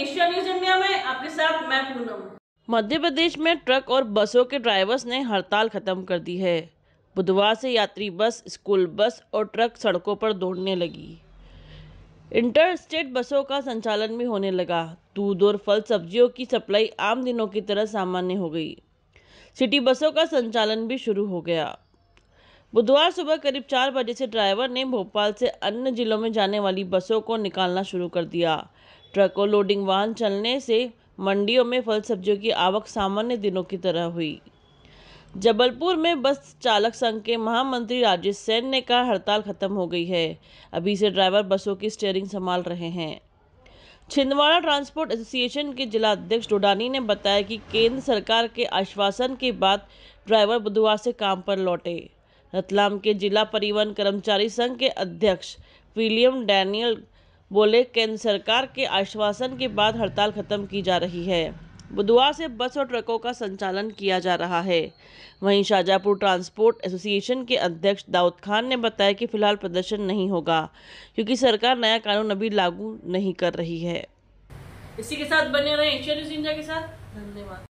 Asia news India में आपके साथ मैं पूनम मध्य प्रदेश में ट्रक और बसों के ड्राइवर्स ने हड़ताल खत्म कर दी है बुधवार से यात्री बस स्कूल बस और ट्रक सड़कों पर दौड़ने लगी इंटर स्टेट बसों का संचालन भी होने लगा दूध और फल सब्जियों की सप्लाई आम दिनों की तरह सामान्य हो गई सिटी बसों का संचालन भी शुरू हो गया बुधवार सुबह करीब चार बजे से ड्राइवर ने भोपाल से अन्य जिलों में जाने वाली बसों को निकालना शुरू कर दिया ट्रकों लोडिंग वाहन चलने से मंडियों में फल सब्जियों की आवक सामान्य दिनों की तरह हुई जबलपुर में बस चालक संघ के महामंत्री राजेश सेन ने कहा हड़ताल खत्म हो गई है अभी से ड्राइवर बसों की स्टेयरिंग संभाल रहे हैं छिंदवाड़ा ट्रांसपोर्ट एसोसिएशन के जिला अध्यक्ष डोडानी ने बताया कि केंद्र सरकार के आश्वासन के बाद ड्राइवर बुधवार से काम पर लौटे रतलाम के जिला परिवहन कर्मचारी संघ के अध्यक्ष विलियम डैनियल बोले केंद्र सरकार के आश्वासन के बाद हड़ताल खत्म की जा रही है बुधवार से बस और ट्रकों का संचालन किया जा रहा है वहीं शाजापुर ट्रांसपोर्ट एसोसिएशन के अध्यक्ष दाऊद खान ने बताया कि फिलहाल प्रदर्शन नहीं होगा क्योंकि सरकार नया कानून अभी लागू नहीं कर रही है इसी के साथ बने रहे एशिया न्यूज इंडिया के साथ धन्यवाद